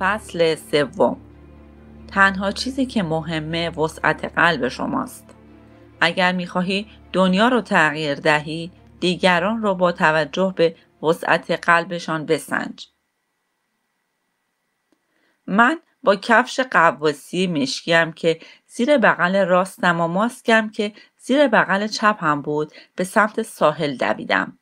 فصل سوم تنها چیزی که مهمه وسعت قلب شماست اگر میخواهی دنیا رو تغییر دهی دیگران رو با توجه به وسعت قلبشان بسنج من با کفش قواسی مشکیم که زیر بغل راستم و ماسکم که زیر بغل چپم بود به سمت ساحل دویدم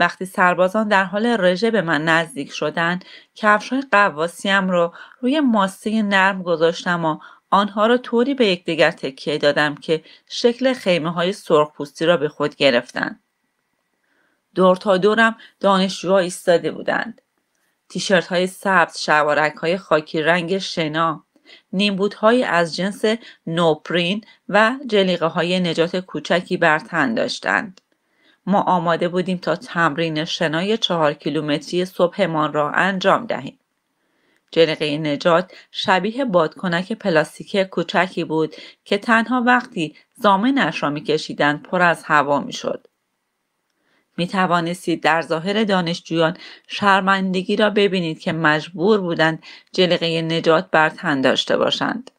وقتی سربازان در حال رژه به من نزدیک شدند های قواسیم رو روی ماسه نرم گذاشتم و آنها را طوری به یکدیگر تکیه دادم که شکل خیمه های سرخ پوستی را به خود گرفتند. دور تا دورم دانشجوها ایستاده بودند. تیشرت های سبز، شوارک های خاکی رنگ شنا، نیمبوت های از جنس نوپرین و جلیقه های نجات کوچکی بر تن داشتند. ما آماده بودیم تا تمرین شنای چهار کیلومتری صبحمان را انجام دهیم. جرقه نجات شبیه بادکنک پلاستیکی کوچکی بود که تنها وقتی زامنش را میکشیدند پر از هوا میشد می توانستید در ظاهر دانشجویان شرمندگی را ببینید که مجبور بودند جلقه نجات بر تن داشته باشند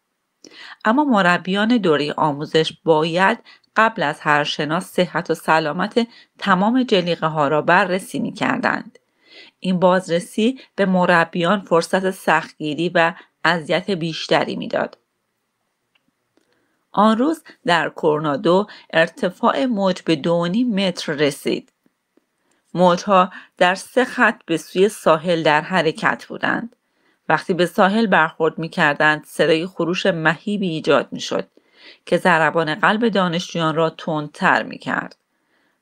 اما مربیان دوره آموزش باید قبل از هر شناس صحت و سلامت تمام جلیقه ها را بررسی می کردند. این بازرسی به مربیان فرصت سختگیری و اذیت بیشتری میداد. آن روز در کورنادو ارتفاع موج به دونی متر رسید. موجها در سه خط به سوی ساحل در حرکت بودند. وقتی به ساحل برخورد می کردند صدای خروش مهیبی ایجاد می شد. که ضربان قلب دانشجویان را تندتر می کرد.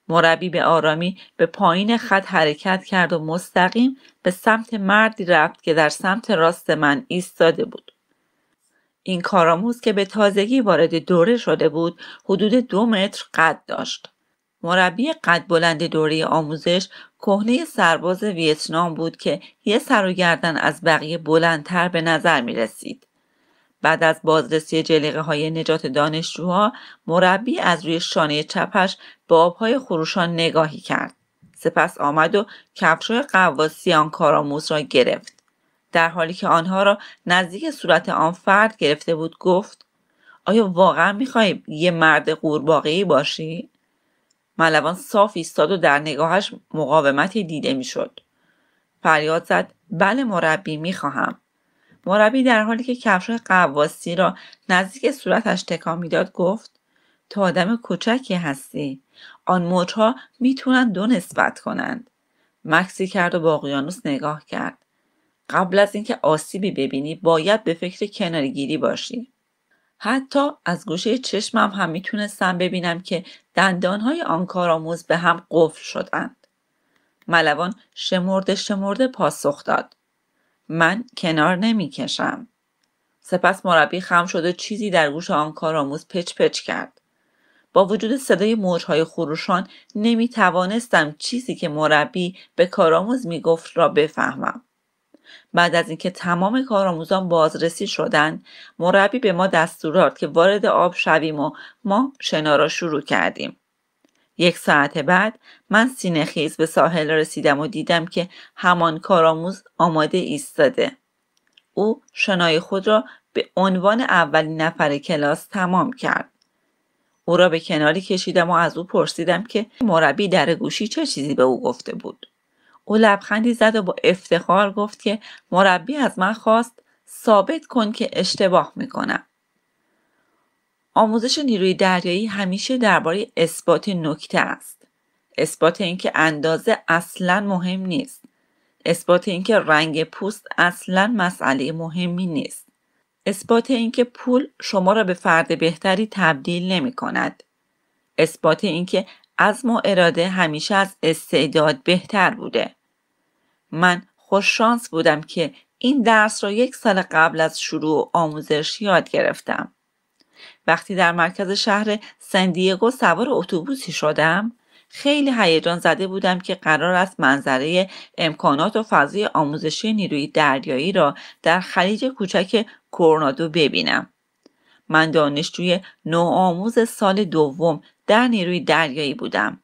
مربی به آرامی به پایین خط حرکت کرد و مستقیم به سمت مردی رفت که در سمت راست من ایستاده بود. این کارآموز که به تازگی وارد دوره شده بود حدود دو متر قد داشت. مربی قد بلند دوره آموزش کهنه سرباز ویتنام بود که یه سر و گردن از بقیه بلندتر به نظر می رسید. بعد از بازرسی جلیقه های نجات دانشجوها مربی از روی شانه چپش به آبهای خروشان نگاهی کرد سپس آمد و کفشای قواسی آن را گرفت در حالی که آنها را نزدیک صورت آن فرد گرفته بود گفت آیا واقعا میخوای یه مرد قورباغه‌ای باشی ملوان صاف ایستاد و در نگاهش مقاومتی دیده میشد فریاد زد بله مربی میخواهم مربی در حالی که کفش قواسی را نزدیک صورتش تکان میداد گفت تو آدم کوچکی هستی آن موجها میتونن دو نسبت کنند مکسی کرد و با اقیانوس نگاه کرد قبل از اینکه آسیبی ببینی باید به فکر کنارگیری باشی حتی از گوشه چشمم هم میتونستم ببینم که دندانهای آن کارآموز به هم قفل شدند ملوان شمرده شمرده پاسخ داد من کنار نمیکشم سپس مربی خم شده چیزی در گوش آن کارآموز پچ پچ کرد با وجود صدای موجهای خروشان نمی توانستم چیزی که مربی به کارآموز می گفت را بفهمم. بعد از اینکه تمام کارآموزان بازرسی شدند مربی به ما دستور داد که وارد آب شویم و ما شنا را شروع کردیم یک ساعت بعد من سینه خیز به ساحل رسیدم و دیدم که همان کارآموز آماده ایستاده او شنای خود را به عنوان اولین نفر کلاس تمام کرد او را به کناری کشیدم و از او پرسیدم که مربی در گوشی چه چیزی به او گفته بود او لبخندی زد و با افتخار گفت که مربی از من خواست ثابت کن که اشتباه میکنم آموزش نیروی دریایی همیشه درباره اثبات نکته است. اثبات اینکه اندازه اصلا مهم نیست. اثبات اینکه رنگ پوست اصلا مسئله مهمی نیست. اثبات اینکه پول شما را به فرد بهتری تبدیل نمی کند. اثبات اینکه از و اراده همیشه از استعداد بهتر بوده. من خوششانس بودم که این درس را یک سال قبل از شروع آموزش یاد گرفتم. وقتی در مرکز شهر سندیگو سوار اتوبوسی شدم خیلی هیجان زده بودم که قرار است منظره امکانات و فضای آموزشی نیروی دریایی را در خلیج کوچک کورنادو ببینم من دانشجوی آموز سال دوم در نیروی دریایی بودم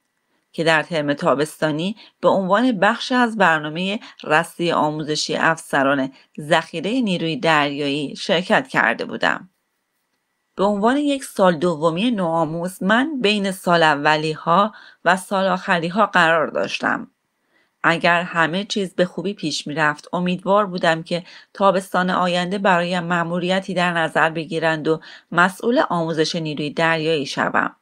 که در ترم تابستانی به عنوان بخش از برنامه رسی آموزشی افسران ذخیره نیروی دریایی شرکت کرده بودم. به عنوان یک سال دومی نوآموز من بین سال اولی ها و سال آخری ها قرار داشتم. اگر همه چیز به خوبی پیش می رفت امیدوار بودم که تابستان آینده برای مأموریتی در نظر بگیرند و مسئول آموزش نیروی دریایی شوم.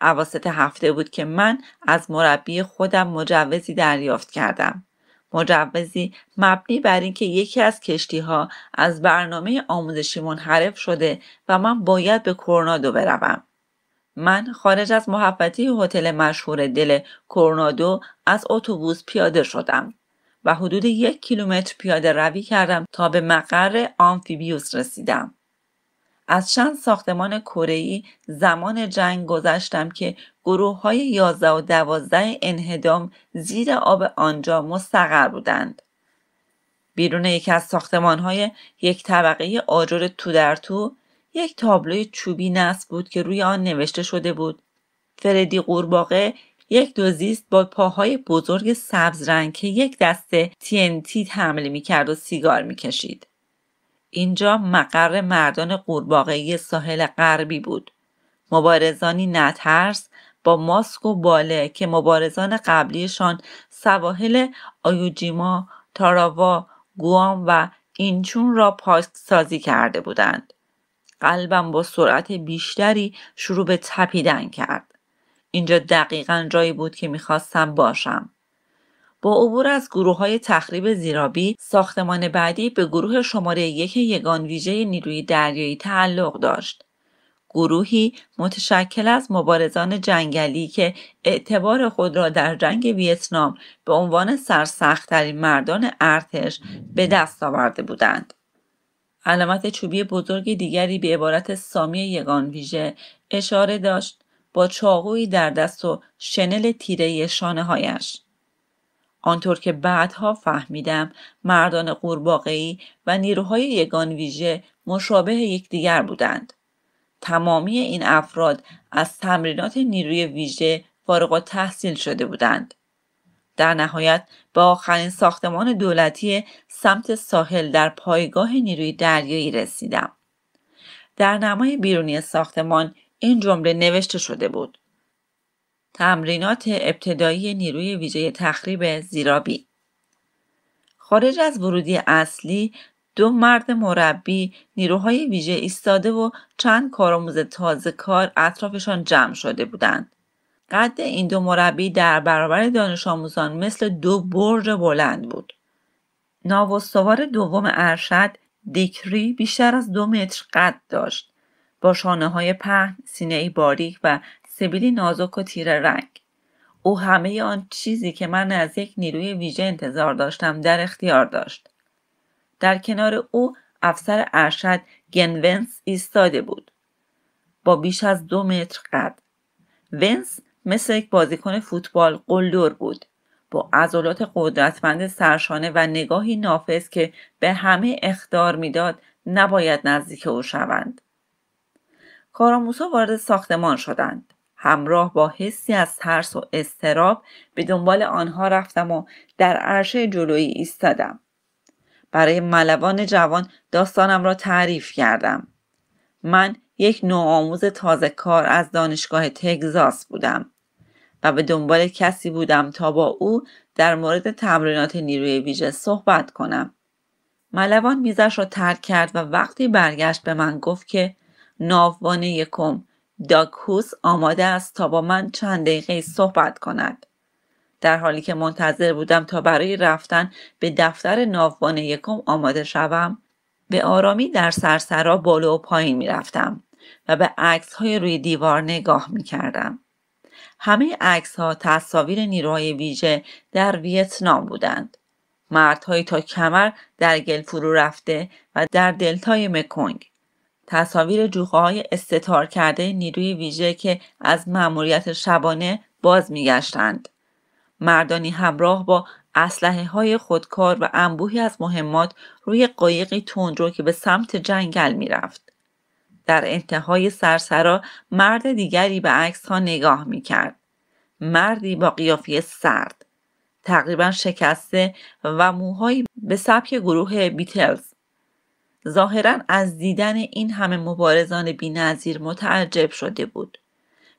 عواسط هفته بود که من از مربی خودم مجوزی دریافت کردم. مجوزی مبنی بر اینکه یکی از کشتی ها از برنامه آموزشی منحرف شده و من باید به کورنادو بروم. من خارج از محوطه هتل مشهور دل کورنادو از اتوبوس پیاده شدم و حدود یک کیلومتر پیاده روی کردم تا به مقر آمفیبیوس رسیدم. از چند ساختمان کره‌ای زمان جنگ گذشتم که گروه های 11 و 12 انهدام زیر آب آنجا مستقر بودند. بیرون یکی از ساختمان های یک طبقه آجر تو در تو یک تابلوی چوبی نصب بود که روی آن نوشته شده بود فردی قورباغه یک دوزیست با پاهای بزرگ سبز رنگ که یک دسته TNT حمل میکرد و سیگار میکشید اینجا مقر مردان قورباغه ساحل غربی بود. مبارزانی نترس با ماسک و باله که مبارزان قبلیشان سواحل آیوجیما، تاراوا، گوام و اینچون را پاک سازی کرده بودند. قلبم با سرعت بیشتری شروع به تپیدن کرد. اینجا دقیقا جایی بود که میخواستم باشم. با عبور از گروه های تخریب زیرابی ساختمان بعدی به گروه شماره یک یگان ویژه نیروی دریایی تعلق داشت گروهی متشکل از مبارزان جنگلی که اعتبار خود را در جنگ ویتنام به عنوان سرسختترین مردان ارتش به دست آورده بودند علامت چوبی بزرگ دیگری به عبارت سامی یگان ویژه اشاره داشت با چاقویی در دست و شنل تیره شانه هایش. آنطور که بعدها فهمیدم مردان قورباغه‌ای و نیروهای یگان ویژه مشابه یکدیگر بودند تمامی این افراد از تمرینات نیروی ویژه فارغ تحصیل شده بودند در نهایت با آخرین ساختمان دولتی سمت ساحل در پایگاه نیروی دریایی رسیدم در نمای بیرونی ساختمان این جمله نوشته شده بود تمرینات ابتدایی نیروی ویژه تخریب زیرابی خارج از ورودی اصلی دو مرد مربی نیروهای ویژه ایستاده و چند کارآموز تازه کار اطرافشان جمع شده بودند قد این دو مربی در برابر دانش آموزان مثل دو برج بلند بود ناوستوار دوم ارشد دیکری بیشتر از دو متر قد داشت با شانه های پهن، سینه باریک و سبیلی نازک و تیره رنگ او همه آن چیزی که من از یک نیروی ویژه انتظار داشتم در اختیار داشت در کنار او افسر ارشد گنونس ایستاده بود با بیش از دو متر قد ونس مثل یک بازیکن فوتبال قلدور بود با عضلات قدرتمند سرشانه و نگاهی نافذ که به همه اختار میداد نباید نزدیک او شوند کاراموسا وارد ساختمان شدند همراه با حسی از ترس و استراب به دنبال آنها رفتم و در عرشه جلویی ایستادم برای ملوان جوان داستانم را تعریف کردم من یک نوآموز تازه کار از دانشگاه تگزاس بودم و به دنبال کسی بودم تا با او در مورد تمرینات نیروی ویژه صحبت کنم ملوان میزش را ترک کرد و وقتی برگشت به من گفت که ناوبان یکم داکهوس آماده است تا با من چند دقیقه صحبت کند. در حالی که منتظر بودم تا برای رفتن به دفتر ناوبان یکم آماده شوم به آرامی در سرسرا بالا و پایین می رفتم و به عکس های روی دیوار نگاه می کردم. همه عکس ها تصاویر نیروهای ویژه در ویتنام بودند. مردهایی تا کمر در گل فرو رفته و در دلتای مکونگ تصاویر های استتار کرده نیروی ویژه که از مأموریت شبانه باز میگشتند. مردانی همراه با اسلحه های خودکار و انبوهی از مهمات روی قایقی تندرو که به سمت جنگل میرفت. در انتهای سرسرا مرد دیگری به عکس ها نگاه میکرد مردی با قیافی سرد. تقریبا شکسته و موهایی به سبک گروه بیتلز ظاهرا از دیدن این همه مبارزان بینظیر متعجب شده بود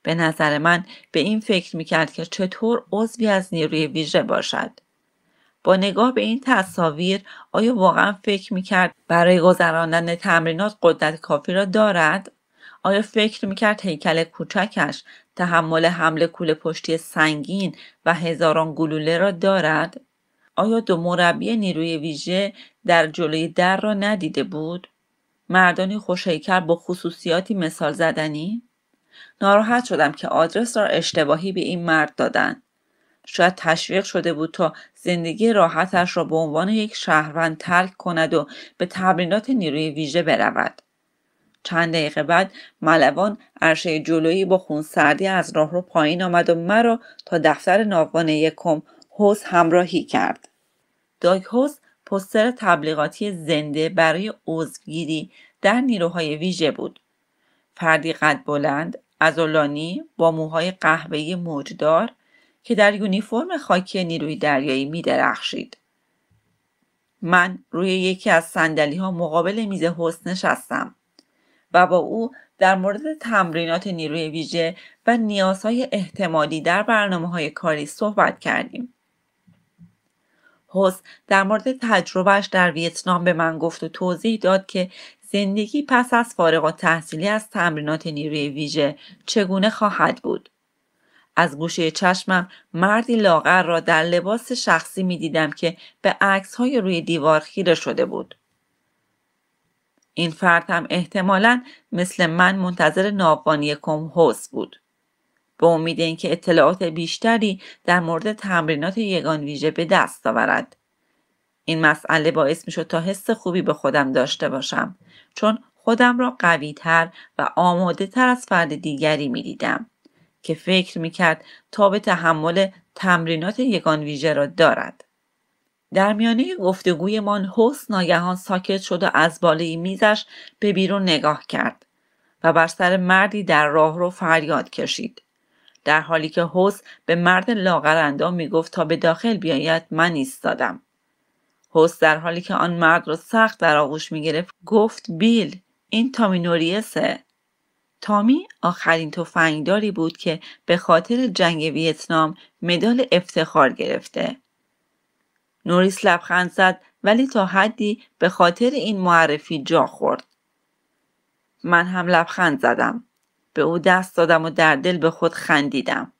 به نظر من به این فکر میکرد که چطور عضوی از نیروی ویژه باشد با نگاه به این تصاویر آیا واقعا فکر میکرد برای گذراندن تمرینات قدرت کافی را دارد آیا فکر میکرد هیکل کوچکش تحمل حمله کوله پشتی سنگین و هزاران گلوله را دارد آیا دو مربی نیروی ویژه در جلوی در را ندیده بود؟ مردانی خوشهیکر با خصوصیاتی مثال زدنی؟ ناراحت شدم که آدرس را اشتباهی به این مرد دادند. شاید تشویق شده بود تا زندگی راحتش را به عنوان یک شهروند ترک کند و به تمرینات نیروی ویژه برود. چند دقیقه بعد ملوان عرشه جلویی با خونسردی از راه رو پایین آمد و مرا تا دفتر ناوانه یکم هوس همراهی کرد. داگ هوس پستر تبلیغاتی زنده برای عضوگیری در نیروهای ویژه بود. فردی قد بلند، ازولانی با موهای قهوه‌ای موجدار که در یونیفرم خاکی نیروی دریایی می درخشید. من روی یکی از سندلی ها مقابل میز حس نشستم و با او در مورد تمرینات نیروی ویژه و نیازهای احتمالی در برنامه های کاری صحبت کردیم. هوس در مورد تجربهش در ویتنام به من گفت و توضیح داد که زندگی پس از فارغ تحصیلی از تمرینات نیروی ویژه چگونه خواهد بود. از گوشه چشمم مردی لاغر را در لباس شخصی می دیدم که به عکس های روی دیوار خیره شده بود. این فرد هم احتمالا مثل من منتظر ناوانی کم بود. به امید اینکه اطلاعات بیشتری در مورد تمرینات یگان ویژه به دست آورد این مسئله باعث شد تا حس خوبی به خودم داشته باشم چون خودم را قویتر و آماده تر از فرد دیگری می دیدم که فکر می کرد تا به تحمل تمرینات یگان ویژه را دارد. در میانه گفتگویمان حس ناگهان ساکت شد و از بالای میزش به بیرون نگاه کرد و بر سر مردی در راه رو فریاد کشید. در حالی که حس به مرد می گفت تا به داخل بیاید من ایستادم حس در حالی که آن مرد را سخت در آغوش می گرفت گفت بیل این تامی نوریسه تامی آخرین تفنگداری بود که به خاطر جنگ ویتنام مدال افتخار گرفته نوریس لبخند زد ولی تا حدی به خاطر این معرفی جا خورد من هم لبخند زدم به او دست دادم و در دل به خود خندیدم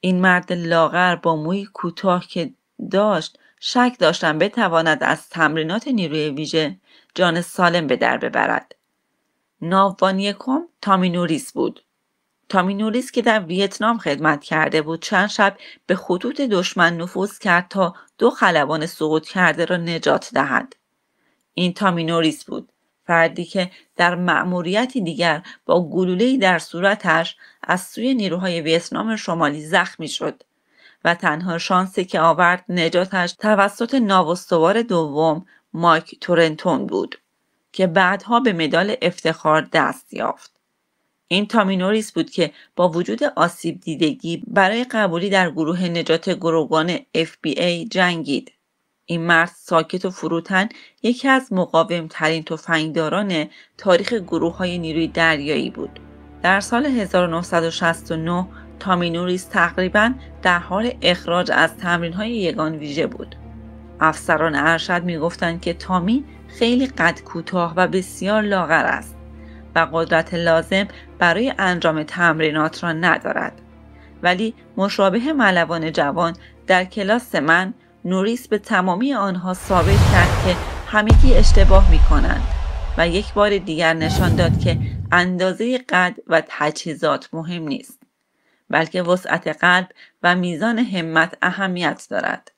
این مرد لاغر با موی کوتاه که داشت شک داشتم بتواند از تمرینات نیروی ویژه جان سالم به در ببرد ناوان یکم تامینوریس بود تامینوریس که در ویتنام خدمت کرده بود چند شب به خطوط دشمن نفوذ کرد تا دو خلبان سقوط کرده را نجات دهد این تامینوریس بود فردی که در مأموریتی دیگر با گلوله‌ای در صورتش از سوی نیروهای ویتنام شمالی زخمی شد و تنها شانسی که آورد نجاتش توسط ناوستوار دوم مایک تورنتون بود که بعدها به مدال افتخار دست یافت. این تامینوریس بود که با وجود آسیب دیدگی برای قبولی در گروه نجات گروگان FBA جنگید این مرد ساکت و فروتن یکی از مقاومترین تفنگداران تاریخ گروه های نیروی دریایی بود. در سال 1969 تامینوریس تقریبا در حال اخراج از تمرین های یگان ویژه بود. افسران ارشد میگفتند که تامی خیلی قد کوتاه و بسیار لاغر است و قدرت لازم برای انجام تمرینات را ندارد. ولی مشابه ملوان جوان در کلاس من نوریس به تمامی آنها ثابت کرد که همگی اشتباه می کنند و یک بار دیگر نشان داد که اندازه قد و تجهیزات مهم نیست بلکه وسعت قلب و میزان همت اهمیت دارد